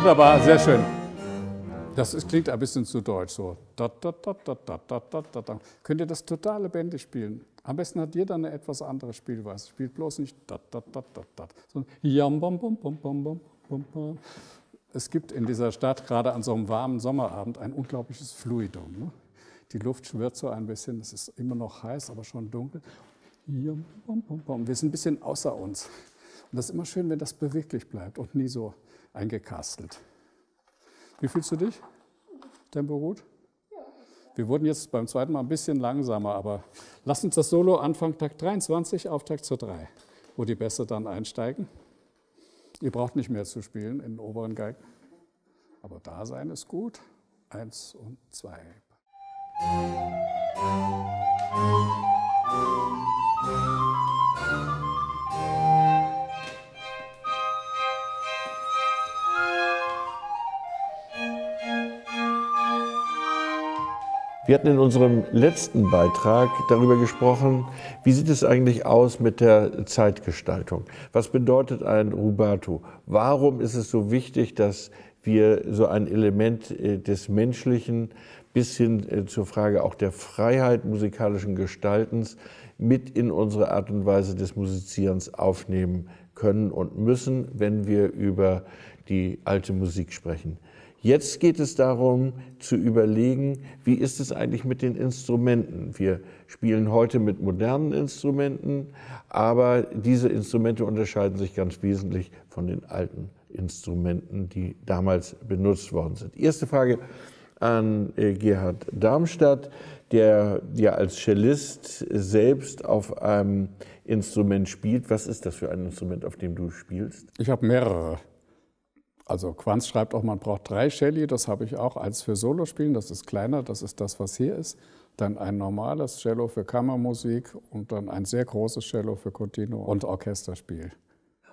Wunderbar, sehr schön. Das ist, klingt ein bisschen zu deutsch so. Da, da, da, Könnt ihr das total lebendig spielen? Am besten hat dann eine etwas andere Spielweise. Spielt bloß nicht dat, dat, dat, dat, dat, sondern Es gibt in dieser Stadt gerade an so einem warmen Sommerabend ein unglaubliches Fluidum. Ne? Die Luft schwirrt so ein bisschen, es ist immer noch heiß, aber schon dunkel. Wir sind ein bisschen außer uns. Und das ist immer schön, wenn das beweglich bleibt und nie so eingekastelt. Wie fühlst du dich? Tempo gut? Wir wurden jetzt beim zweiten Mal ein bisschen langsamer, aber lass uns das Solo Anfang Tag 23, auf Tag zur 3, wo die Bässe dann einsteigen. Ihr braucht nicht mehr zu spielen in den oberen Geigen, aber da sein ist gut. Eins und zwei. Musik Wir hatten in unserem letzten Beitrag darüber gesprochen, wie sieht es eigentlich aus mit der Zeitgestaltung? Was bedeutet ein Rubato? Warum ist es so wichtig, dass wir so ein Element äh, des Menschlichen bis hin äh, zur Frage auch der Freiheit musikalischen Gestaltens mit in unsere Art und Weise des Musizierens aufnehmen können und müssen, wenn wir über die alte Musik sprechen. Jetzt geht es darum zu überlegen, wie ist es eigentlich mit den Instrumenten. Wir spielen heute mit modernen Instrumenten, aber diese Instrumente unterscheiden sich ganz wesentlich von den alten Instrumenten, die damals benutzt worden sind. Erste Frage an äh, Gerhard Darmstadt, der ja als Cellist selbst auf einem Instrument spielt. Was ist das für ein Instrument, auf dem du spielst? Ich habe mehrere. Also Quanz schreibt auch, man braucht drei Celli, das habe ich auch, als für Solospielen, das ist kleiner, das ist das, was hier ist. Dann ein normales Cello für Kammermusik und dann ein sehr großes Cello für Continuo und Orchesterspiel.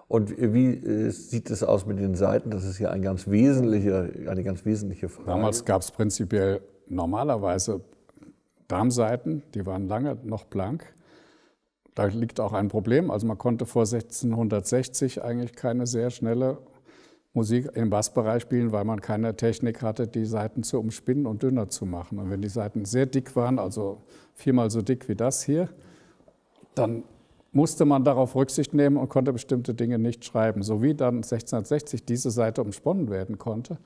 Und wie äh, sieht es aus mit den Seiten? Das ist ja ein ganz eine ganz wesentliche Frage. Damals gab es prinzipiell normalerweise Darmseiten, die waren lange noch blank. Da liegt auch ein Problem. Also man konnte vor 1660 eigentlich keine sehr schnelle Musik im Bassbereich spielen, weil man keine Technik hatte, die Saiten zu umspinnen und dünner zu machen. Und wenn die Saiten sehr dick waren, also viermal so dick wie das hier, dann musste man darauf Rücksicht nehmen und konnte bestimmte Dinge nicht schreiben. So wie dann 1660 diese Seite umsponnen werden konnte,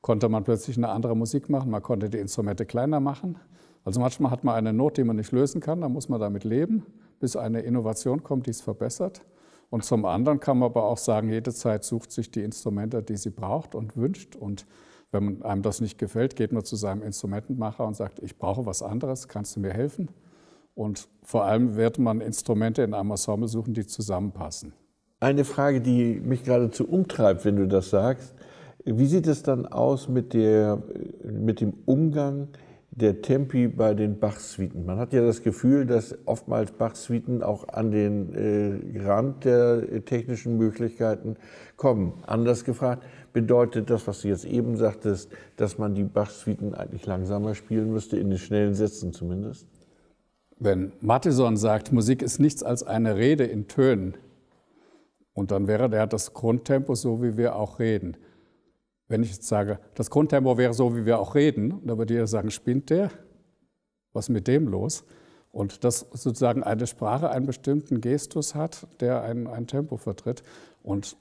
konnte man plötzlich eine andere Musik machen, man konnte die Instrumente kleiner machen. Also manchmal hat man eine Not, die man nicht lösen kann, da muss man damit leben, bis eine Innovation kommt, die es verbessert. Und zum anderen kann man aber auch sagen, jede Zeit sucht sich die Instrumente, die sie braucht und wünscht. Und wenn einem das nicht gefällt, geht man zu seinem Instrumentenmacher und sagt, ich brauche was anderes, kannst du mir helfen? Und vor allem wird man Instrumente in einem Ensemble suchen, die zusammenpassen. Eine Frage, die mich geradezu umtreibt, wenn du das sagst. Wie sieht es dann aus mit, der, mit dem Umgang der Tempi bei den Bach-Suiten. Man hat ja das Gefühl, dass oftmals Bach-Suiten auch an den äh, Rand der äh, technischen Möglichkeiten kommen. Anders gefragt, bedeutet das, was du jetzt eben sagtest, dass man die Bach-Suiten eigentlich langsamer spielen müsste, in den schnellen Sätzen zumindest? Wenn Matheson sagt, Musik ist nichts als eine Rede in Tönen, und dann wäre der das Grundtempo so, wie wir auch reden. Wenn ich jetzt sage, das Grundtempo wäre so, wie wir auch reden, dann würde jeder sagen, spinnt der? Was ist mit dem los? Und dass sozusagen eine Sprache einen bestimmten Gestus hat, der ein, ein Tempo vertritt. Und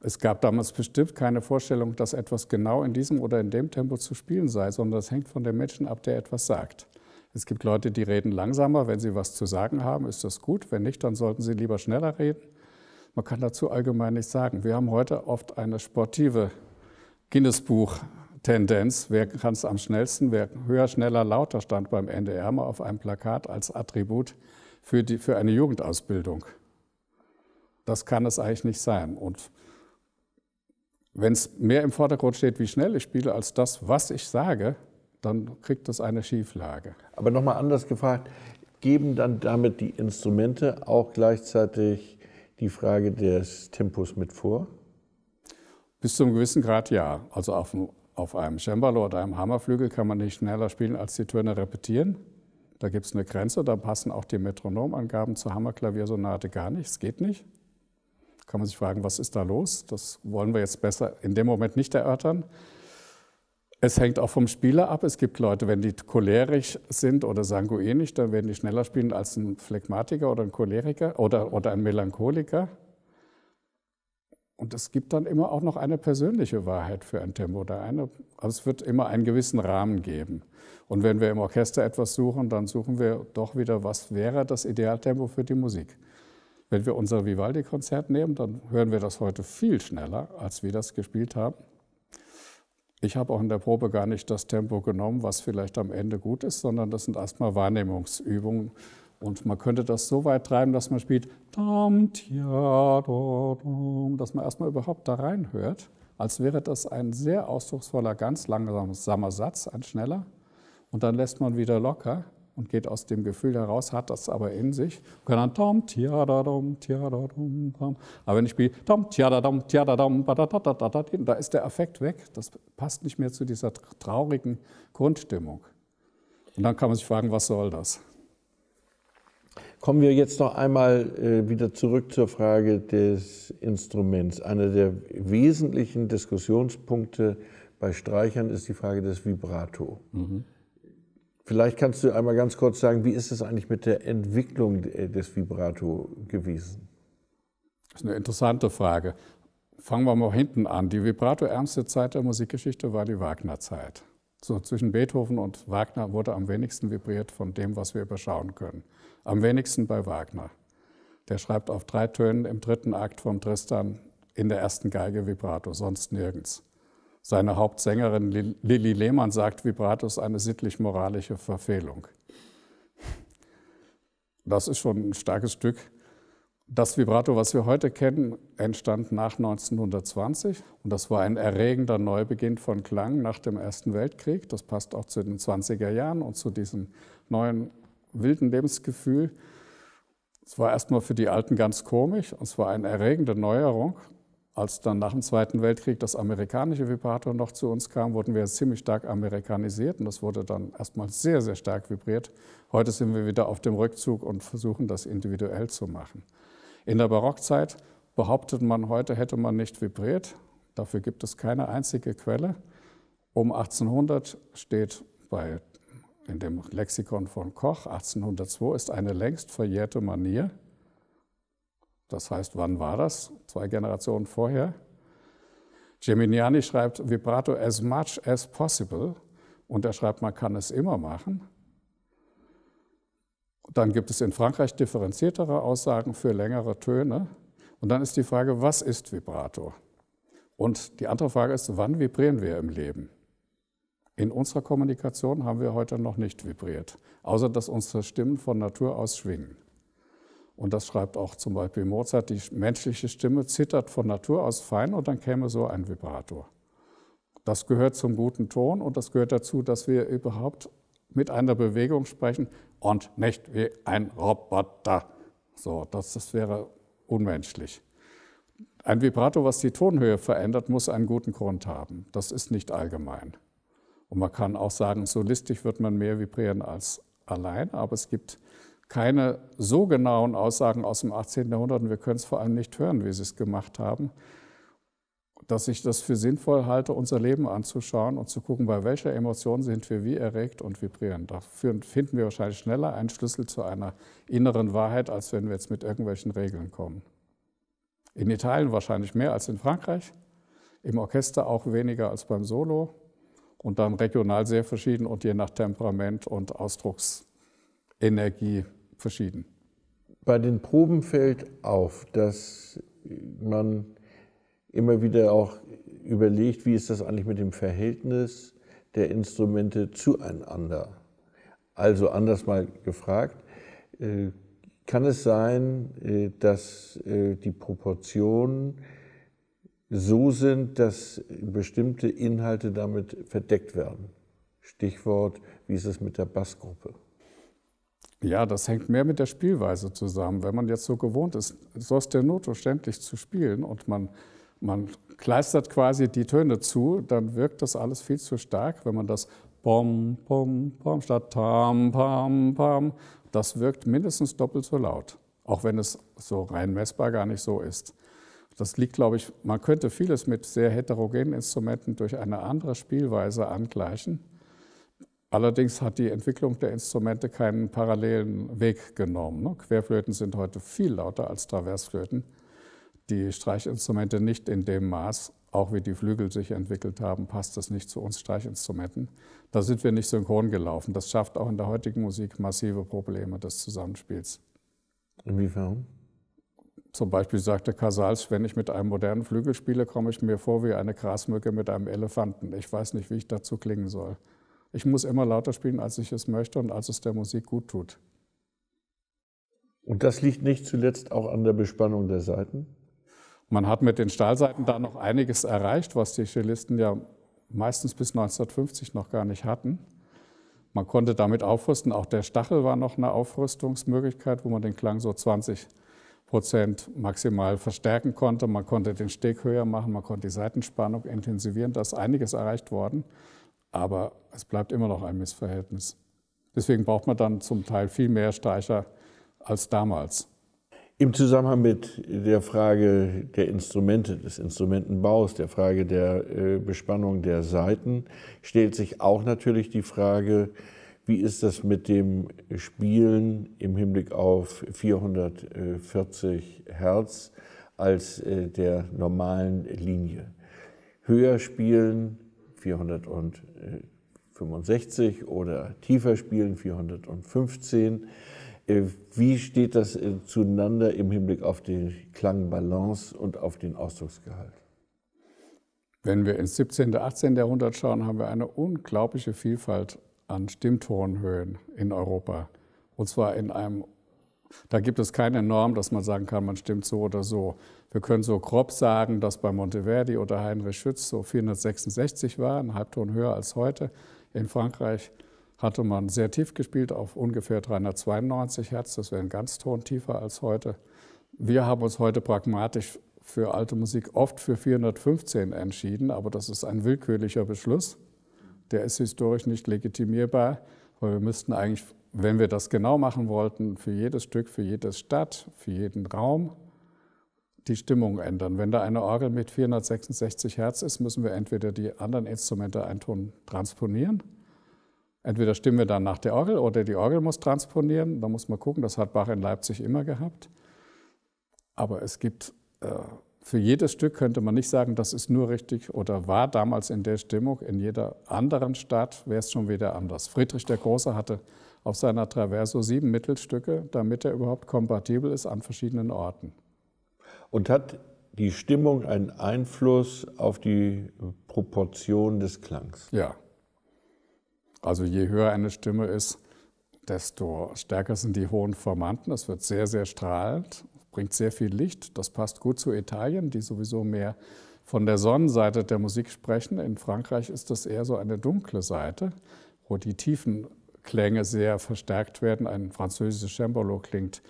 es gab damals bestimmt keine Vorstellung, dass etwas genau in diesem oder in dem Tempo zu spielen sei, sondern das hängt von dem Menschen ab, der etwas sagt. Es gibt Leute, die reden langsamer. Wenn sie was zu sagen haben, ist das gut. Wenn nicht, dann sollten sie lieber schneller reden. Man kann dazu allgemein nichts sagen. Wir haben heute oft eine sportive Guinness-Buch-Tendenz. Wer kann es am schnellsten? Wer höher, schneller, lauter stand beim NDR mal auf einem Plakat als Attribut für, die, für eine Jugendausbildung. Das kann es eigentlich nicht sein. Und wenn es mehr im Vordergrund steht, wie schnell ich spiele, als das, was ich sage, dann kriegt das eine Schieflage. Aber nochmal anders gefragt, geben dann damit die Instrumente auch gleichzeitig die Frage des Tempos mit vor? Bis zu einem gewissen Grad ja. Also auf, auf einem Cembalo oder einem Hammerflügel kann man nicht schneller spielen, als die Töne repetieren. Da gibt es eine Grenze, da passen auch die Metronomangaben zur Hammerklaviersonate gar nicht, es geht nicht. Kann man sich fragen, was ist da los? Das wollen wir jetzt besser in dem Moment nicht erörtern. Es hängt auch vom Spieler ab. Es gibt Leute, wenn die cholerisch sind oder sanguinisch, dann werden die schneller spielen als ein Phlegmatiker oder ein Choleriker oder, oder ein Melancholiker. Und es gibt dann immer auch noch eine persönliche Wahrheit für ein Tempo. Der eine, also es wird immer einen gewissen Rahmen geben. Und wenn wir im Orchester etwas suchen, dann suchen wir doch wieder, was wäre das Idealtempo für die Musik. Wenn wir unser Vivaldi-Konzert nehmen, dann hören wir das heute viel schneller, als wir das gespielt haben. Ich habe auch in der Probe gar nicht das Tempo genommen, was vielleicht am Ende gut ist, sondern das sind erstmal Wahrnehmungsübungen und man könnte das so weit treiben, dass man spielt, dass man erstmal überhaupt da reinhört, als wäre das ein sehr ausdrucksvoller, ganz langsamer Satz, ein schneller. Und dann lässt man wieder locker und geht aus dem Gefühl heraus, hat das aber in sich. Und kann dann Aber wenn ich spiele da ist der Effekt weg. Das passt nicht mehr zu dieser traurigen Grundstimmung. Und dann kann man sich fragen, was soll das? Kommen wir jetzt noch einmal äh, wieder zurück zur Frage des Instruments. Einer der wesentlichen Diskussionspunkte bei Streichern ist die Frage des Vibrato. Mhm. Vielleicht kannst du einmal ganz kurz sagen, wie ist es eigentlich mit der Entwicklung äh, des Vibrato gewesen? Das ist eine interessante Frage. Fangen wir mal hinten an. Die vibratoärmste Zeit der Musikgeschichte war die Wagner-Zeit. So zwischen Beethoven und Wagner wurde am wenigsten vibriert von dem, was wir überschauen können. Am wenigsten bei Wagner. Der schreibt auf drei Tönen im dritten Akt von Tristan in der ersten Geige Vibrato, sonst nirgends. Seine Hauptsängerin Lilly Lehmann sagt, Vibrato ist eine sittlich-moralische Verfehlung. Das ist schon ein starkes Stück. Das Vibrato, was wir heute kennen, entstand nach 1920 und das war ein erregender Neubeginn von Klang nach dem Ersten Weltkrieg. Das passt auch zu den 20er Jahren und zu diesem neuen wilden Lebensgefühl. Es war erstmal für die Alten ganz komisch und es war eine erregende Neuerung. Als dann nach dem Zweiten Weltkrieg das amerikanische Vibrato noch zu uns kam, wurden wir ziemlich stark amerikanisiert und das wurde dann erstmal sehr, sehr stark vibriert. Heute sind wir wieder auf dem Rückzug und versuchen, das individuell zu machen. In der Barockzeit behauptet man heute, hätte man nicht vibriert. Dafür gibt es keine einzige Quelle. Um 1800 steht bei, in dem Lexikon von Koch, 1802 ist eine längst verjährte Manier. Das heißt, wann war das? Zwei Generationen vorher. Geminiani schreibt Vibrato as much as possible. Und er schreibt, man kann es immer machen. Dann gibt es in Frankreich differenziertere Aussagen für längere Töne. Und dann ist die Frage, was ist Vibrato? Und die andere Frage ist, wann vibrieren wir im Leben? In unserer Kommunikation haben wir heute noch nicht vibriert, außer dass unsere Stimmen von Natur aus schwingen. Und das schreibt auch zum Beispiel Mozart, die menschliche Stimme zittert von Natur aus fein und dann käme so ein Vibrator. Das gehört zum guten Ton und das gehört dazu, dass wir überhaupt mit einer Bewegung sprechen und nicht wie ein Roboter. So, das, das wäre unmenschlich. Ein Vibrato, was die Tonhöhe verändert, muss einen guten Grund haben. Das ist nicht allgemein. Und man kann auch sagen, solistisch wird man mehr vibrieren als allein, aber es gibt keine so genauen Aussagen aus dem 18. Jahrhundert und wir können es vor allem nicht hören, wie sie es gemacht haben dass ich das für sinnvoll halte, unser Leben anzuschauen und zu gucken, bei welcher Emotion sind wir wie erregt und vibrieren. Dafür finden wir wahrscheinlich schneller einen Schlüssel zu einer inneren Wahrheit, als wenn wir jetzt mit irgendwelchen Regeln kommen. In Italien wahrscheinlich mehr als in Frankreich, im Orchester auch weniger als beim Solo und dann regional sehr verschieden und je nach Temperament und Ausdrucksenergie verschieden. Bei den Proben fällt auf, dass man immer wieder auch überlegt, wie ist das eigentlich mit dem Verhältnis der Instrumente zueinander? Also anders mal gefragt, äh, kann es sein, äh, dass äh, die Proportionen so sind, dass bestimmte Inhalte damit verdeckt werden? Stichwort, wie ist es mit der Bassgruppe? Ja, das hängt mehr mit der Spielweise zusammen. Wenn man jetzt so gewohnt ist, so der Not ständig zu spielen und man man kleistert quasi die Töne zu, dann wirkt das alles viel zu stark. Wenn man das Pom, Pom, Pom statt Tam, Pam, Pam, das wirkt mindestens doppelt so laut. Auch wenn es so rein messbar gar nicht so ist. Das liegt, glaube ich, man könnte vieles mit sehr heterogenen Instrumenten durch eine andere Spielweise angleichen. Allerdings hat die Entwicklung der Instrumente keinen parallelen Weg genommen. Ne? Querflöten sind heute viel lauter als Traversflöten die Streichinstrumente nicht in dem Maß, auch wie die Flügel sich entwickelt haben, passt das nicht zu uns Streichinstrumenten. Da sind wir nicht synchron gelaufen. Das schafft auch in der heutigen Musik massive Probleme des Zusammenspiels. Inwiefern? Zum Beispiel sagte Casals, wenn ich mit einem modernen Flügel spiele, komme ich mir vor wie eine Grasmücke mit einem Elefanten. Ich weiß nicht, wie ich dazu klingen soll. Ich muss immer lauter spielen, als ich es möchte und als es der Musik gut tut. Und das liegt nicht zuletzt auch an der Bespannung der Saiten? Man hat mit den Stahlseiten da noch einiges erreicht, was die Cellisten ja meistens bis 1950 noch gar nicht hatten. Man konnte damit aufrüsten. Auch der Stachel war noch eine Aufrüstungsmöglichkeit, wo man den Klang so 20 Prozent maximal verstärken konnte. Man konnte den Steg höher machen, man konnte die Seitenspannung intensivieren. Da ist einiges erreicht worden, aber es bleibt immer noch ein Missverhältnis. Deswegen braucht man dann zum Teil viel mehr Streicher als damals. Im Zusammenhang mit der Frage der Instrumente, des Instrumentenbaus, der Frage der äh, Bespannung der Saiten stellt sich auch natürlich die Frage, wie ist das mit dem Spielen im Hinblick auf 440 Hertz als äh, der normalen Linie? Höher spielen 465 oder tiefer spielen 415. Äh, wie steht das äh, zueinander im Hinblick auf die Klangbalance und auf den Ausdrucksgehalt? Wenn wir ins 17. und 18. Jahrhundert schauen, haben wir eine unglaubliche Vielfalt an Stimmtonhöhen in Europa. Und zwar in einem, da gibt es keine Norm, dass man sagen kann, man stimmt so oder so. Wir können so grob sagen, dass bei Monteverdi oder Heinrich Schütz so 466 war, ein Halbton höher als heute. In Frankreich hatte man sehr tief gespielt auf ungefähr 392 Hertz. Das wäre ein ganz Ton tiefer als heute. Wir haben uns heute pragmatisch für alte Musik oft für 415 entschieden, aber das ist ein willkürlicher Beschluss. Der ist historisch nicht legitimierbar, weil wir müssten eigentlich, wenn wir das genau machen wollten, für jedes Stück, für jede Stadt, für jeden Raum die Stimmung ändern. Wenn da eine Orgel mit 466 Hertz ist, müssen wir entweder die anderen Instrumente einen Ton transponieren Entweder stimmen wir dann nach der Orgel oder die Orgel muss transponieren. Da muss man gucken, das hat Bach in Leipzig immer gehabt. Aber es gibt, äh, für jedes Stück könnte man nicht sagen, das ist nur richtig oder war damals in der Stimmung. In jeder anderen Stadt wäre es schon wieder anders. Friedrich der Große hatte auf seiner Traverso sieben Mittelstücke, damit er überhaupt kompatibel ist an verschiedenen Orten. Und hat die Stimmung einen Einfluss auf die Proportion des Klangs? Ja, also je höher eine Stimme ist, desto stärker sind die hohen Formanten. Das wird sehr, sehr strahlend, bringt sehr viel Licht. Das passt gut zu Italien, die sowieso mehr von der Sonnenseite der Musik sprechen. In Frankreich ist das eher so eine dunkle Seite, wo die tiefen Klänge sehr verstärkt werden. Ein französisches Cembalo klingt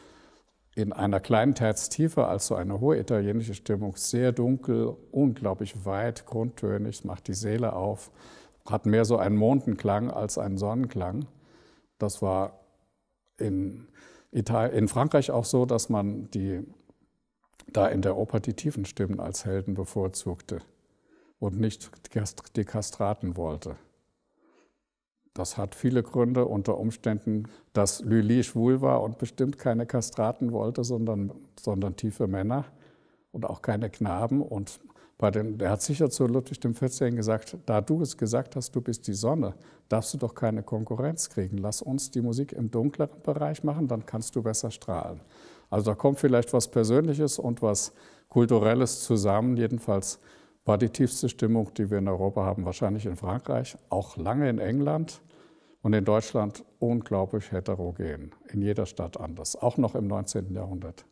in einer kleinen Terz tiefer als so eine hohe italienische Stimmung, sehr dunkel, unglaublich weit, grundtönig, macht die Seele auf hat mehr so einen Mondenklang als einen Sonnenklang. Das war in, Ital in Frankreich auch so, dass man die, da in der Oper die tiefen Stimmen als Helden bevorzugte und nicht die Kastraten wollte. Das hat viele Gründe, unter Umständen, dass Lully schwul war und bestimmt keine Kastraten wollte, sondern, sondern tiefe Männer und auch keine Knaben und bei dem, der hat sicher zu Ludwig XIV. gesagt, da du es gesagt hast, du bist die Sonne, darfst du doch keine Konkurrenz kriegen. Lass uns die Musik im dunkleren Bereich machen, dann kannst du besser strahlen. Also da kommt vielleicht was Persönliches und was Kulturelles zusammen. Jedenfalls war die tiefste Stimmung, die wir in Europa haben, wahrscheinlich in Frankreich, auch lange in England und in Deutschland unglaublich heterogen, in jeder Stadt anders, auch noch im 19. Jahrhundert.